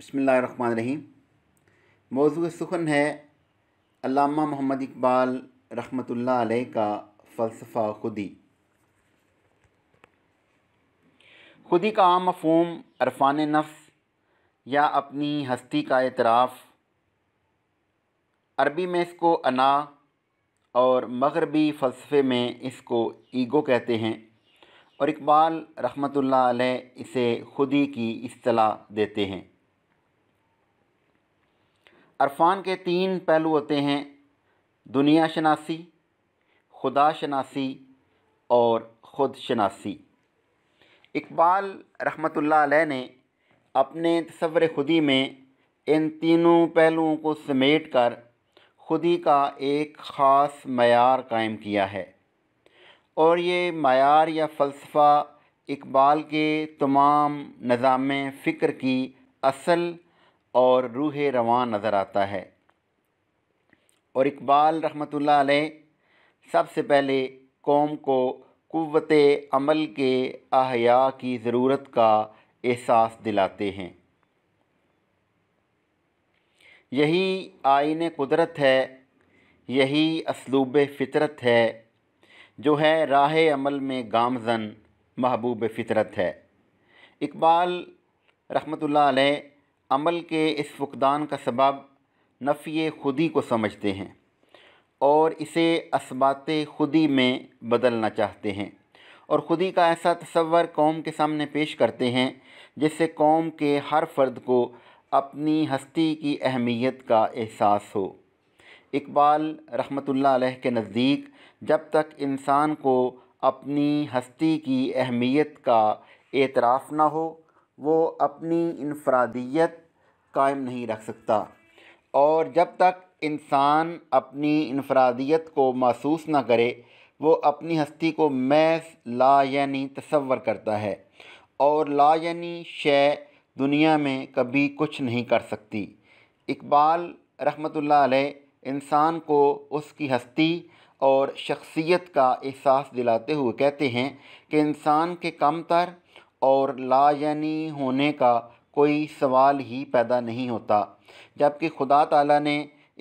रही मौजू सुखन है अलामा मोहम्मद इकबाल रहमत अलैह का फ़लसफ़ा खुदी खुदी का आम मफहम अरफान नफ्स या अपनी हस्ती का एतराफ़ अरबी में इसको अना और मगरबी फ़लसफ़े में इसको ईगो कहते हैं और इकबाल रहमत अलैह इसे खुदी की असलाह देते हैं अरफान के तीन पहलू होते हैं दुनिया शनासी खुदा शनासी और ख़ुद शनासी इकबाल रहमत ला ने अपने तस्वर खुदी में इन तीनों पहलुओं को समेट कर खुदी का एक ख़ास मैार कायम किया है और ये मैार या फ़लसफ़ा इकबाल के तमाम निज़ाम फ़िक्र की असल और रूह रवान नज़र आता है और इकबाल रहमत अलैह सबसे पहले कौम को क़वत अमल के अहिया की ज़रूरत का एहसास दिलाते हैं यही आइन कुदरत है यही असलूब फ़ितरत है जो है राह अमल में गामजन महबूब फ़ितरत है इकबाल रहमत अलैह अमल के इस फुकदान का सबब नफ़ी खुदी को समझते हैं और इसे इसबात खुदी में बदलना चाहते हैं और ख़ुदी का ऐसा तस्वर कौम के सामने पेश करते हैं जिससे कौम के हर फर्द को अपनी हस्ती की अहमियत का एहसास हो इकबाल रहमतुल्लाह के नज़दीक जब तक इंसान को अपनी हस्ती की अहमियत का एतराफ़ ना हो वो अपनी इनफरादियत कायम नहीं रख सकता और जब तक इंसान अपनी इनफरादियत को महसूस ना करे वो अपनी हस्ती को मैस ला यानी तस्वर करता है और ला यानी शे दुनिया में कभी कुछ नहीं कर सकती इकबाल रहमत अलैह इंसान को उसकी हस्ती और शख्सियत का एहसास दिलाते हुए कहते हैं कि इंसान के कम तर और ला यानी होने का कोई सवाल ही पैदा नहीं होता जबकि खुदा तला ने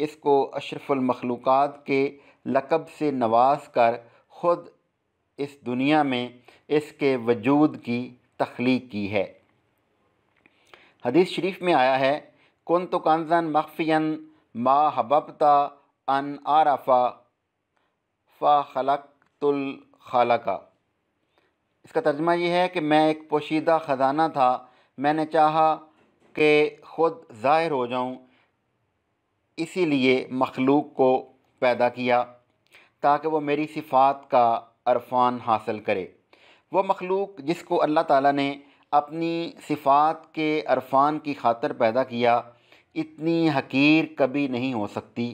इसको अशरफुलमखलूक़ के लकब से नवाज कर ख़ुद इस दुनिया में इसके वजूद की तख्लीक की है हदीस शरीफ में आया है कन तो कंजन मखफियन मा हबबता अन आरफा फ़ा खलक तुल का इसका तर्जमा यह है कि मैं एक पोशीदा ख़जाना था मैंने चाहा कि ख़ुद ज़ाहिर हो इसी इसीलिए मखलूक को पैदा किया ताकि वो मेरी सिफ़ात का अरफान हासिल करे वह मखलूक जिसको अल्लाह ताला ने अपनी सिफ़ात के अरफान की खातर पैदा किया इतनी हकीर कभी नहीं हो सकती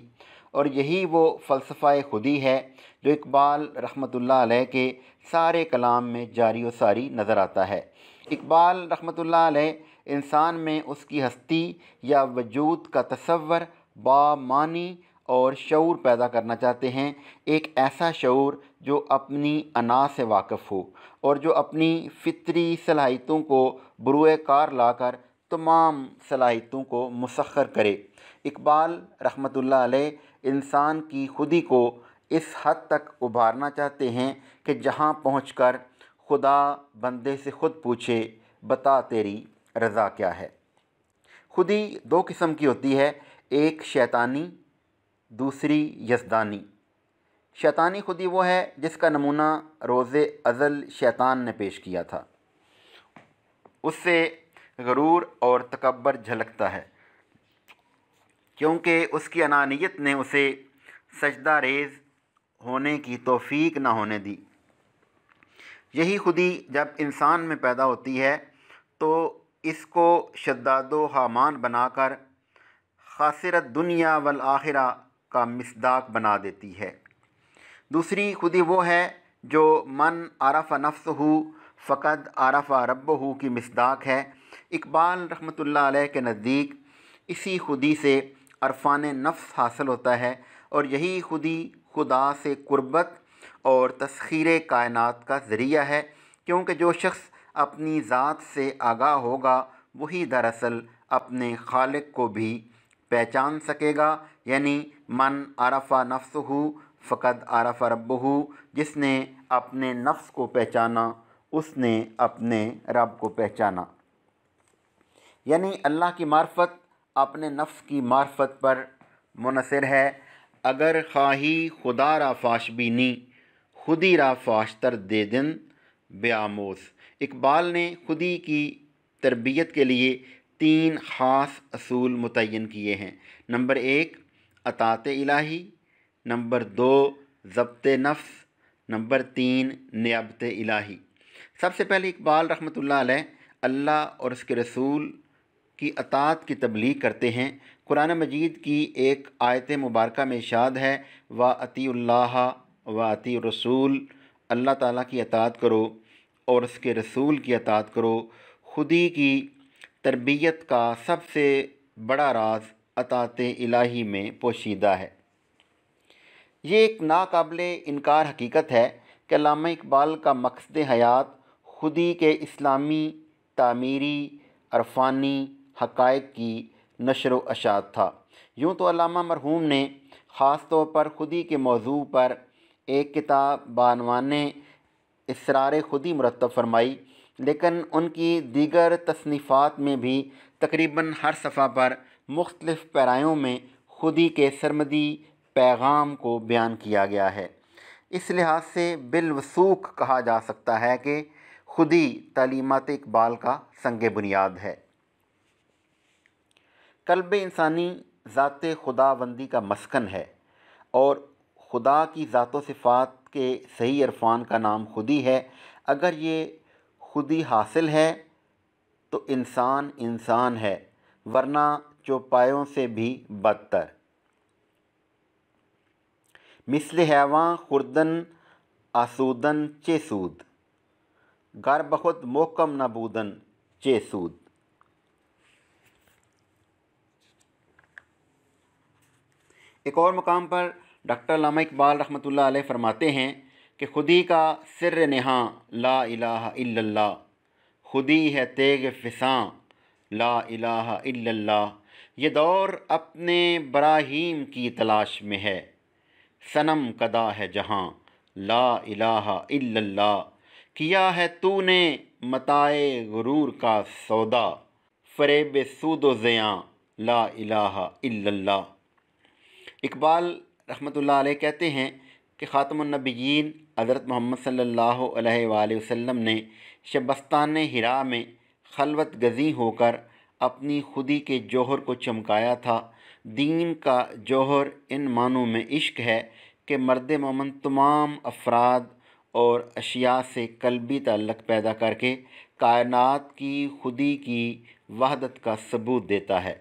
और यही वो फ़लसफ़ा खुदी है जो इकबाल रहमत अलैह के सारे कलाम में जारी व सारी नज़र आता है इकबाल रहमत इंसान में उसकी हस्ती या वजूद का तस्वर बामानी और शूर पैदा करना चाहते हैं एक ऐसा शूर जो अपनी अना से वाकफ़ हो और जो अपनी फितरी सलाहितों को बुरुए कार लाकर तमाम सलाहितों को मसखर करे इकबाल रहमत इंसान की खुदी को इस हद तक उभारना चाहते हैं कि जहाँ पहुँच कर खुदा बंदे से खुद पूछे बता तेरी रज़ा क्या है खुदी दो किस्म की होती है एक शैतानी दूसरी यजदानी शैतानी खुदी वो है जिसका नमूना रोज़ अज़ल शैतान ने पेश किया था उससे गरूर और तकबर झलकता है क्योंकि उसकी अनानियत ने उसे सजदा रेज़ होने की तोफ़ीक ना होने दी यही खुदी जब इंसान में पैदा होती है तो इसको शद्दाद हामान बनाकर खासरत दुनिया वल आखिरा का मिसदाक बना देती है दूसरी खुदी वो है जो मन आरफ़ नफ्स हो फ़कद आरफ़ रब हो की मिसदाक है इकबाल रहमत के नज़दीक इसी खुदी से अरफान नफ्स हासिल होता है और यही खुदी खुदा से कुर्बत और तस्खीर कायनत का ज़रिया है क्योंकि जो शख्स अपनी ज़ात से आगाह होगा वही दरअसल अपने खालिक को भी पहचान सकेगा यानी मन आरफा नफ्स हो फ़कत आरफा रब हो जिसने अपने नफ्स को पहचाना उसने अपने रब को पहचाना यानी अल्लाह की मार्फत अपने नफ्स की मार्फत पर मुनसर है अगर खाही खुदा रा फाश बीनी खुदी रा फाश तर दे दिन ब्यामोस इकबाल ने खुदी की तरबियत के लिए तीन ख़ास असूल मुतन किए हैं नंबर एक अतात इलाही नंबर दो जब्त नफ्स नंबर तीन नियाबत इलाही सबसे पहले इकबाल रहमत ला अल्लाह और उसके रसूल की अतात की तबलीग करते हैं कुरान मजीद की एक आयत मुबारक में इशाद है व अतील्ला व अति रसूल अल्लाह ताला की अतात करो और उसके रसूल की अतात करो खुदी की तरबियत का सबसे बड़ा राज अतात इलाही में पोशीदा है ये एक नाकबिल इनकार हकीकत है कि लामा इकबाल का मकसद हयात खुदी के इस्लामी तामीरी अरफानी हक़ की नशर व अशात था यूँ तो अलामा मरहूम ने ख़ास तौर पर खुदी के मौजू पर एक किताब बानवान इसरार खुदी मुरतब फरमाई लेकिन उनकी दीगर तसनीफ़ात में भी तकरीबन हर सफ़ा पर मुख्तफ पैरायों में खुदी के सरमदी पैगाम को बयान किया गया है इस लिहाज से बिलवसूख कहा जा सकता है कि खुदी तलीमत इकबाल का संग बुनियाद है कल्ब इंसानी ज़ात खुदाबंदी का मस्कन है और खुदा की ज़ात सिफ़ात के सही अरफान का नाम खुदी है अगर ये खुदी हासिल है तो इंसान इंसान है वरना चौपायों से भी बदतर मिसल हैवा खुरदन आसूदन चेसूद गर बहुत मोहकम नबूदन चेसूद एक और मकाम पर डॉक्टर लामा इकबाल रहमत ला फरमाते हैं कि खुदी का सिर नहा ला इला खुदी है तेग फिसां ला इला ये दौर अपने बराहीम की तलाश में है सनम कदा है जहाँ ला इला किया है तूने मताए गुरूर का सौदा फरेब सूद ज़याँ ला इला इल्लल्लाह इकबाल रहमतुल्लाह अलैह कहते हैं कि ख़ातमनबीन हज़रत मोहम्मद सल्ला वसम ने शबस्तान हिरा में खलवत गजी होकर अपनी खुदी के जौहर को चमकाया था दीन का जौहर इन मानों में इश्क है कि मर्द ममन तमाम अफराद और अशिया से कलबी तल्लक पैदा करके कायनत की खुदी की वहदत का सबूत देता है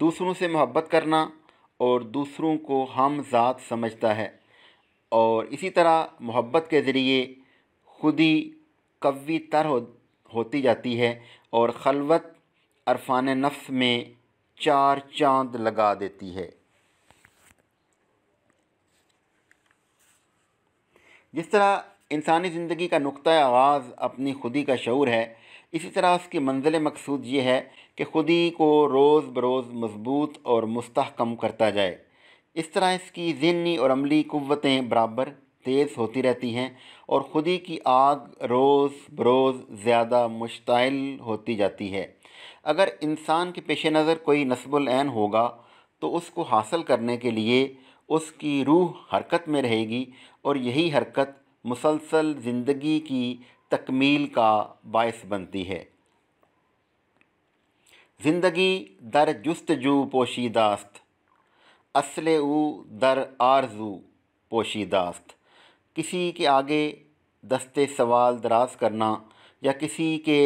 दूसरों से मोहब्बत करना और दूसरों को हम ज़ात समझता है और इसी तरह मोहब्बत के ज़रिए खुद ही कवी तर हो, होती जाती है और खलवत अरफान नफ्स में चार चांद लगा देती है जिस तरह इंसानी ज़िंदगी का नुक़ आगाज़ अपनी खुदी का शूर है इसी तरह उसकी मंजिल मकसूद ये है कि ख़ुद ही को रोज़ बरोज़ मज़बूत और मस्तकम करता जाए इस तरह इसकी जहनी और अमली क़वतें बराबर तेज़ होती रहती हैं और ख़ुद ही की आग रोज़ बरोज़ ज़्यादा मुश्तल होती जाती है अगर इंसान के पेश नज़र कोई नस्बुलैन होगा तो उसको हासिल करने के लिए उसकी रूह हरकत में रहेगी और यही हरकत मुसलसल ज़िंदगी की तकमील का बायस बनती है ज़िंदगी दर जुस्त जू पोशीदास्त असल ऊ दर आरजू पोशीदास्त किसी के आगे दस्ते सवाल दराज करना या किसी के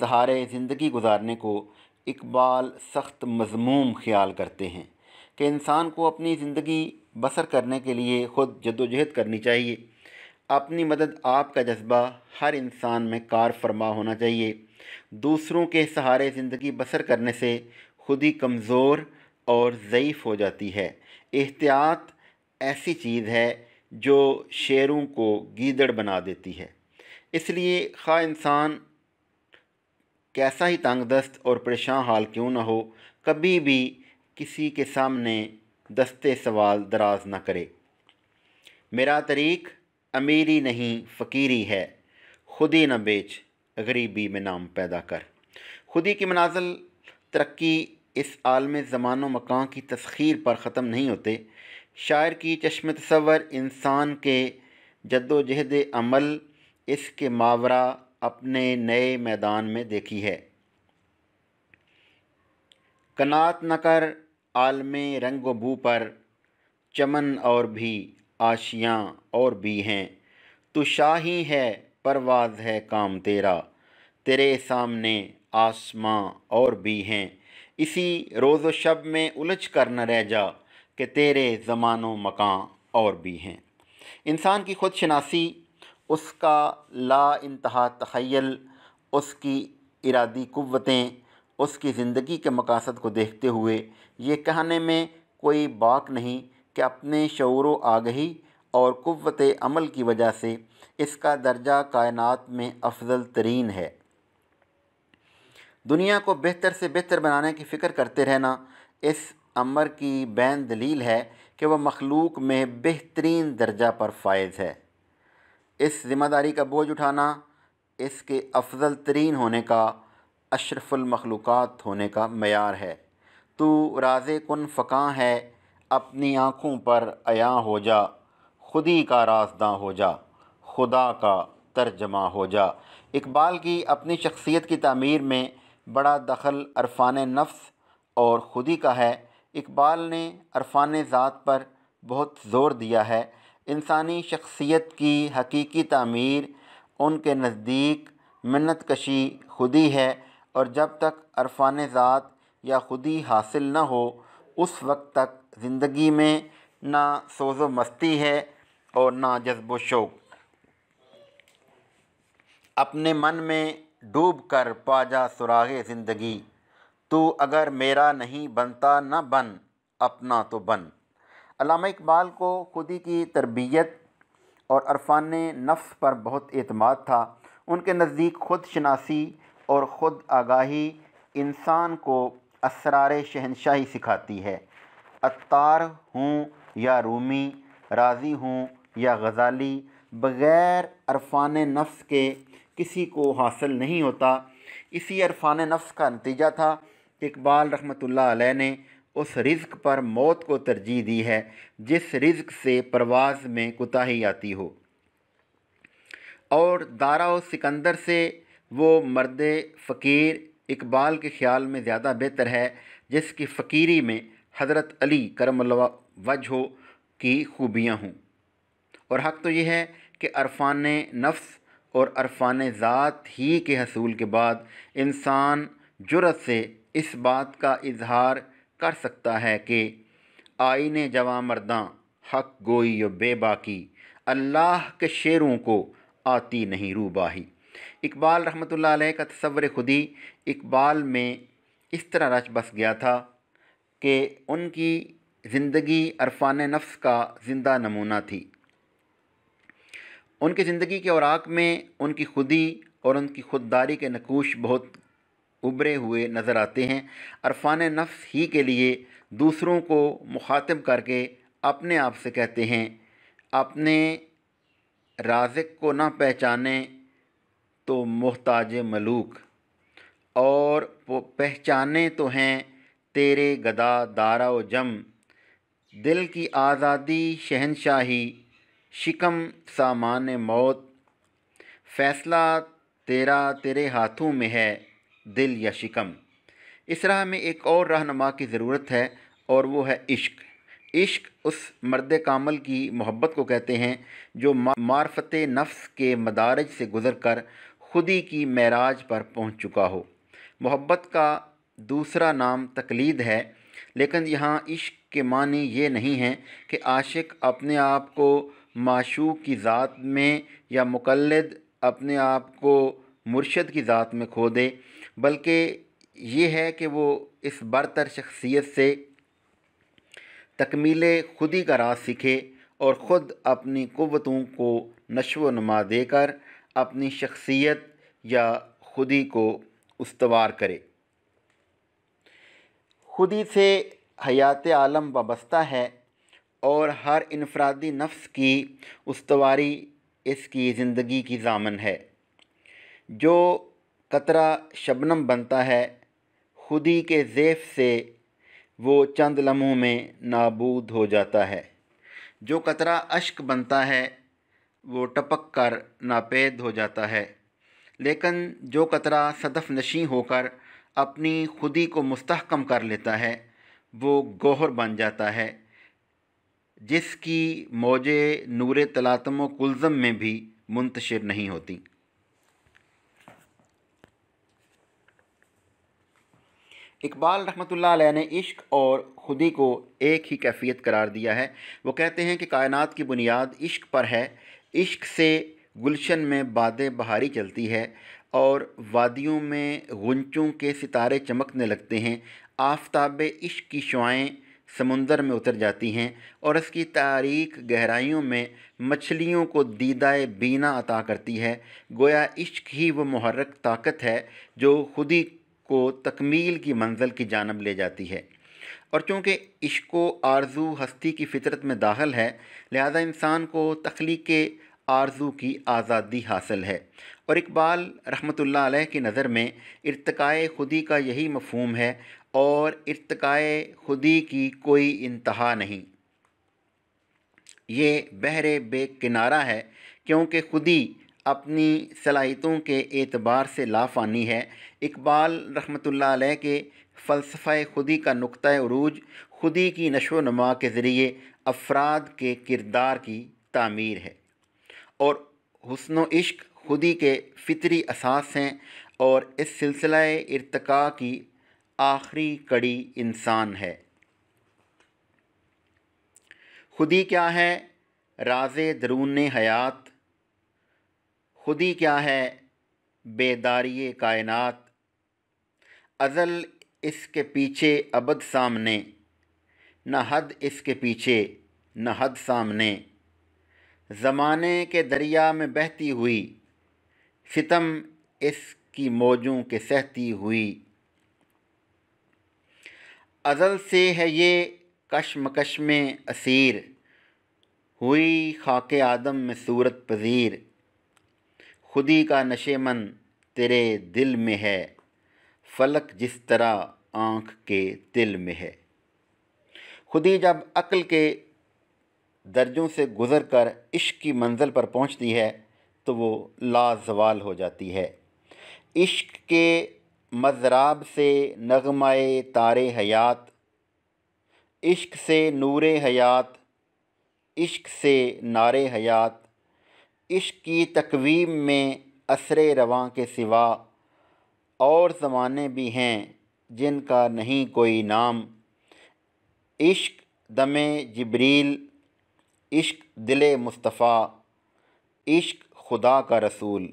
सहारे ज़िंदगी गुजारने को इकबाल सख्त मजमूम ख्याल करते हैं कि इंसान को अपनी ज़िंदगी बसर करने के लिए ख़ुद जदोजहद करनी चाहिए अपनी मदद आपका जज्बा हर इंसान में कार फरमा होना चाहिए दूसरों के सहारे ज़िंदगी बसर करने से खुद ही कमज़ोर और ज़यीफ़ हो जाती है एहतियात ऐसी चीज़ है जो शेरों को गीदड़ बना देती है इसलिए खा इंसान कैसा ही तंग दस्त और परेशान हाल क्यों ना हो कभी भी किसी के सामने दस्ते सवाल दराज ना करे मेरा तरीक़ अमीरी नहीं फ़कीरी है खुदी न बेच गरीबी में नाम पैदा कर खुदी की मनाजल तरक्की इस आलम ज़मान मकान की तस्खीर पर ख़त्म नहीं होते शायर की चश्म तस्वर इंसान के जद्दोजहद अमल इसके मावरा अपने नए मैदान में देखी है कनात न कर आलम रंग बू पर चमन और भी आशियाँ और भी हैं तू शाही है परवाज़ है काम तेरा तेरे सामने आसमां और भी हैं इसी रोज़ शब में उलझ कर न रह जा कि तेरे ज़मानो मकां और भी हैं इंसान की खुद शनासी उसका ला इंतहा तखयल उसकी इरादी क़वतें उसकी ज़िंदगी के मकासद को देखते हुए ये कहने में कोई बाक नहीं कि अपने शौर आगही और क़ुव्वत अमल की वजह से इसका दर्जा कायनात में अफजल तरीन है दुनिया को बेहतर से बेहतर बनाने की फ़िक्र करते रहना इस अमर की बैन दलील है कि वह मखलूक में बेहतरीन दर्जा पर फायज़ है इस ज़िम्मेदारी का बोझ उठाना इसके अफजल तरीन होने का अशरफुलमखलूक़ात होने का मैार है तो राज कन फ़काँ है अपनी आँखों पर अयाँ हो जा खुदी का राजदां हो जा खुदा का तर्जमा हो जा इकबाल की अपनी शख्सियत की तमीर में बड़ा दखल अरफान नफ्स और खुदी का है इकबाल ने अरफान ज़ात पर बहुत ज़ोर दिया है इंसानी शख्सियत की हकीकी तमीर उनके नज़दीक मन्नत कशी खुदी है और जब तक अरफान ज़ात या खुदी हासिल न हो उस वक्त तक ज़िंदगी में ना सोजो मस्ती है और ना जज्ब शोक अपने मन में डूब कर पा जा सुराग ज़िंदगी तू अगर मेरा नहीं बनता न बन अपना तो बन अलामा इकबाल को खुदी की तरबियत और अरफान नफ्स पर बहुत अतमाद था उनके नज़दीक ख़ुद शनासी और ख़ुद आगाही इंसान को असरार शहनशाही सिखाती है अतार हूँ या रूमी राज़ी हूँ या गज़ाली बग़ैर अरफान नफ्स के किसी को हासिल नहीं होता इसी अरफान नफ्स का नतीजा था इकबाल रहमत ने उस रिज्क पर मौत को तरजीह दी है जिस रिज्क से परवाज़ में कोताही आती हो और दारा सिकंदर से वो मर्द फ़कीर इकबाल के ख्याल में ज़्यादा बेहतर है जिसकी फ़कीरी में हज़रत अली करम वजह की खूबियाँ हों और हक़ तो यह है कि अरफान नफ्स और अरफान ज़ात ही के हसूल के बाद इंसान जुरत से इस बात का इजहार कर सकता है कि आइन जवा मरदा हक गोई व बेबाकी अल्लाह के शेरों को आती नहीं रूबाही इकबाल रहमत ला का तस्वर खुदी इकबाल में इस तरह रच बस गया था कि उनकी ज़िंदगी अरफान नफ्स का ज़िंदा नमूना थी उनकी ज़िंदगी के औरक में उनकी खुदी और उनकी खुददारी के नकूश बहुत उभरे हुए नज़र आते हैं अरफान नफ्स ही के लिए दूसरों को मुखातब करके अपने आप से कहते हैं अपने राजक को ना पहचाने तो मोहताज मलूक और पहचाने तो हैं तेरे गदा दारा जम दिल की आज़ादी शहनशाही शिकम सामान मौत फ़ैसला तेरा तेरे हाथों में है दिल या शिकम इस राह में एक और रहनमा की ज़रूरत है और वो है इश्क इश्क उस मर्द कामल की मोहब्बत को कहते हैं जो मार्फत नफ्स के मदारज से गुज़र कर खुदी की मराज पर पहुँच चुका हो मोहब्बत का दूसरा नाम तकलीद है लेकिन यहाँ इश्क के मानी ये नहीं है कि आशिक अपने आप को माशू की ज़ात में या मुकलद अपने आप को मुर्शद की ज़ात में खो दे बल्कि ये है कि वो इस बरतर शख्सियत से तकमील खुदी का राज सीखे और ख़ुद अपनी क़वतों को नशो नमा देकर अपनी शख्सियत या खुदी को उसवार करे खुदी से हयात आलम वाबस्ता है और हर इनफरादी नफ्स की उसवारी इसकी ज़िंदगी की जामन है जो कतरा शबनम बनता है खुदी के जेफ से वो चंद लम्हों में नाबूद हो जाता है जो कतरा अश्क बनता है वो टपक कर नापेद हो जाता है लेकिन जो कतरा सदफ नशी होकर अपनी खुदी को मुस्तकम कर लेता है वो गोहर बन जाता है जिसकी मौजे नूर तलातम कुलज़म में भी मुंतशिर नहीं होती इकबाल रहमतुल्लाह ला ने इश्क और ख़ुदी को एक ही कैफियत करार दिया है वो कहते हैं कि कायनात की बुनियाद इश्क पर है इश्क से गुलशन में बादें बहारी चलती है और वादियों में गुंचों के सितारे चमकने लगते हैं आफ्ताब इश्क की शुआएँ समुंदर में उतर जाती हैं और इसकी तारीख गहराइयों में मछलियों को दीदाए बीना अता करती है गोया इश्क ही वो महरक ताकत है जो खुद ही को तकमील की मंजिल की जानब ले जाती है और चूँकि इश्को आरजू हस्ती की फितरत में दाखिल है लिहाजा इंसान को तख्लीक आरजू की आज़ादी हासिल है और इकबाल रहमत ला की नज़र में इरतकाए खुदी का यही मफहम है और इरतकाए खुदी की कोई इंतहा नहीं ये बहरे बेकिनारा है क्योंकि खुदी अपनी सलाहितों के एतबार से लाफानी है इकबाल रहमत ला के फ़लसफ़ा खुदी का नुक़ अरूज खुदी की नशो नमा के ज़रिए अफराद के किरदार की तामीर है और हसन इश्क खुदी के फितरी असास हैं और इस सिलसिला इरतका की आखिरी कड़ी इंसान है खुदी क्या है राज दरून हयात खुदी क्या है बेदारी कायनात अज़ल इसके पीछे अबद सामने न हद इसके पीछे न हद सामने ज़माने के दरिया में बहती हुई सितम इसकी मौजों के सहती हुई अज़ल से है ये कश्मकश में असीर हुई खाक आदम में सूरत पजीर खुदी का नशे मन तेरे दिल में है फलक जिस तरह आँख के दिल में है खुदी जब अक्ल के दर्जों से गुज़र कर इश्क की मंजिल पर पहुंचती है तो वो लाजवाल हो जाती है इश्क के मजराब से नगमाए तारे हयात इश्क से नूर हयात इश्क से नारे हयात इश्क की तकवीम में असर रवा के सिवा और ज़माने भी हैं जिनका नहीं कोई नाम इश्क दमे जबरील इश्क दिल मुस्तफ़ा इश्क खुदा का रसूल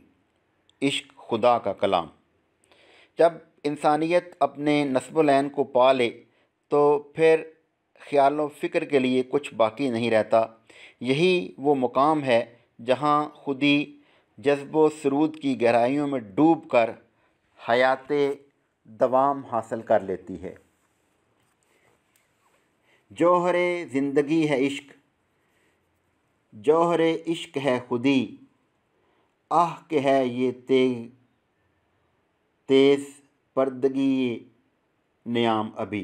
इश्क खुदा का कलाम जब इंसानियत अपने नस्बुलैन को पा ले तो फिर ख्याल फ़िक्र के लिए कुछ बाकी नहीं रहता यही वो मुकाम है जहाँ खुदी जज्ब सरूद की गहराइयों में डूब कर हयात दवाम हासिल कर लेती है जौहर ज़िंदगी है इश्क जौहर इश्क है खुदी आह के है ये तेग तेज़ पर्दगी नियाम अभी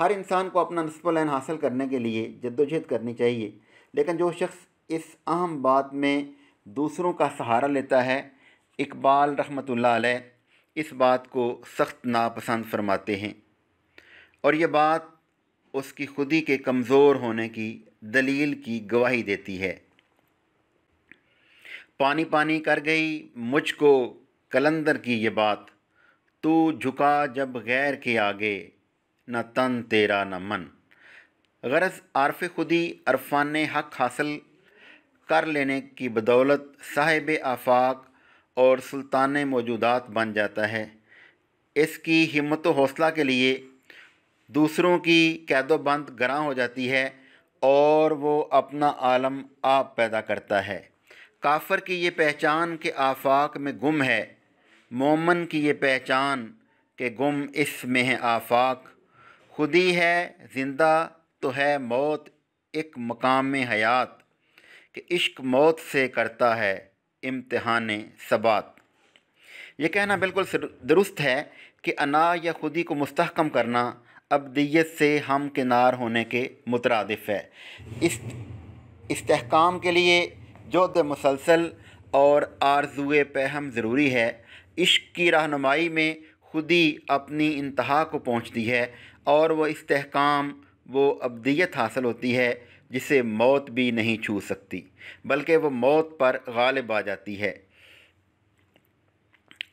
हर इंसान को अपना नस्ब हासिल करने के लिए जद्दोजहद करनी चाहिए लेकिन जो शख्स इस अहम बात में दूसरों का सहारा लेता है इकबाल रहमत अलैह इस बात को सख्त नापसंद फरमाते हैं और ये बात उसकी खुदी के कमज़ोर होने की दलील की गवाही देती है पानी पानी कर गई मुझको कलंदर की ये बात तू झुका जब गैर के आगे न तन तेरा न मन गरज आरफ खुदी अरफान हक हासिल कर लेने की बदौलत साहिब आफाक और सुल्तान मौजूदात बन जाता है इसकी हिम्मत हौसला के लिए दूसरों की कैदोबंद गरां हो जाती है और वो अपना आलम आप पैदा करता है काफ़र की ये पहचान के आफाक में गुम है मोमन की ये पहचान के गुम इस में है आफाक खुदी है ज़िंदा तो है मौत एक मकाम हयात कि इश्क मौत से करता है इम्तहान सबात यह कहना बिल्कुल दुरुस्त है कि अना या खुदी को मस्तकम करना अबदियत से हम किनार होने के मुतरदफ़ है इस इसकाम के लिए जद मुसलसल और आरजुए पहम ज़रूरी है इश्क की रहनुमाई में खुद ही अपनी इंतहा को पहुँचती है और वह इसकाम वो अबदियत हासिल होती है जिसे मौत भी नहीं छू सकती बल्कि वह मौत पर गालिब आ जाती है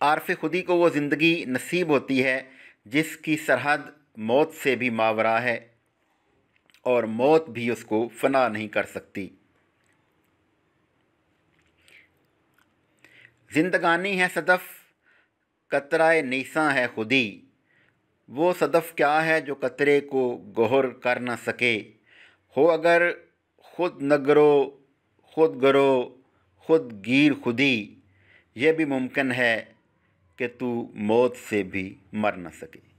आरफ खुदी को वो ज़िंदगी नसीब होती है जिसकी सरहद मौत से भी मावरा है और मौत भी उसको फना नहीं कर सकती जिंदगानी है सदफ़ कतराए नीसा है खुदी वो सदफ़ क्या है जो कतरे को गहर कर ना सके हो अगर खुद नगरो खुद गरो खुद गिर खुदी यह भी मुमकिन है कि तू मौत से भी मर न सके